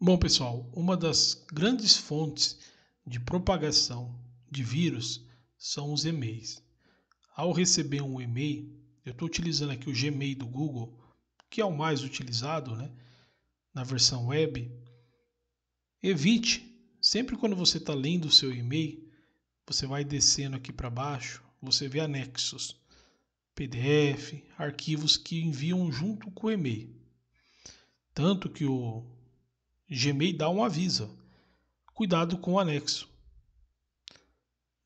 Bom, pessoal, uma das grandes fontes de propagação de vírus são os e-mails. Ao receber um e-mail, eu estou utilizando aqui o Gmail do Google, que é o mais utilizado né, na versão web. Evite, sempre quando você está lendo o seu e-mail, você vai descendo aqui para baixo, você vê anexos, PDF, arquivos que enviam junto com o e-mail. Tanto que o Gmail dá um aviso. Cuidado com o anexo.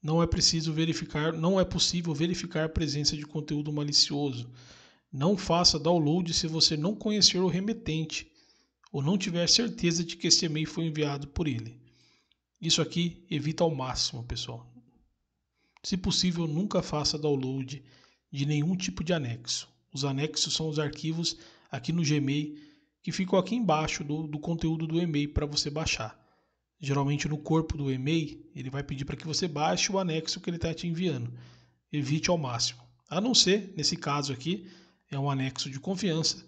Não é preciso verificar, não é possível verificar a presença de conteúdo malicioso. Não faça download se você não conhecer o remetente ou não tiver certeza de que esse e-mail foi enviado por ele. Isso aqui evita ao máximo, pessoal. Se possível, nunca faça download de nenhum tipo de anexo. Os anexos são os arquivos aqui no Gmail que ficam aqui embaixo do, do conteúdo do e-mail para você baixar. Geralmente no corpo do e-mail, ele vai pedir para que você baixe o anexo que ele está te enviando. Evite ao máximo. A não ser, nesse caso aqui, é um anexo de confiança,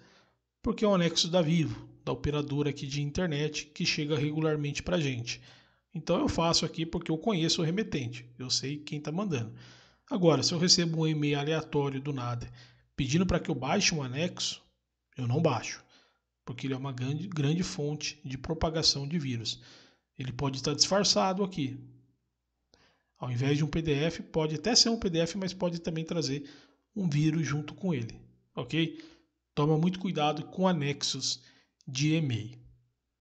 porque é um anexo da Vivo, da operadora aqui de internet que chega regularmente para a gente. Então eu faço aqui porque eu conheço o remetente, eu sei quem está mandando. Agora, se eu recebo um e-mail aleatório do nada pedindo para que eu baixe um anexo, eu não baixo porque ele é uma grande, grande fonte de propagação de vírus. Ele pode estar disfarçado aqui. Ao invés de um PDF, pode até ser um PDF, mas pode também trazer um vírus junto com ele, ok? Toma muito cuidado com anexos de e-mail.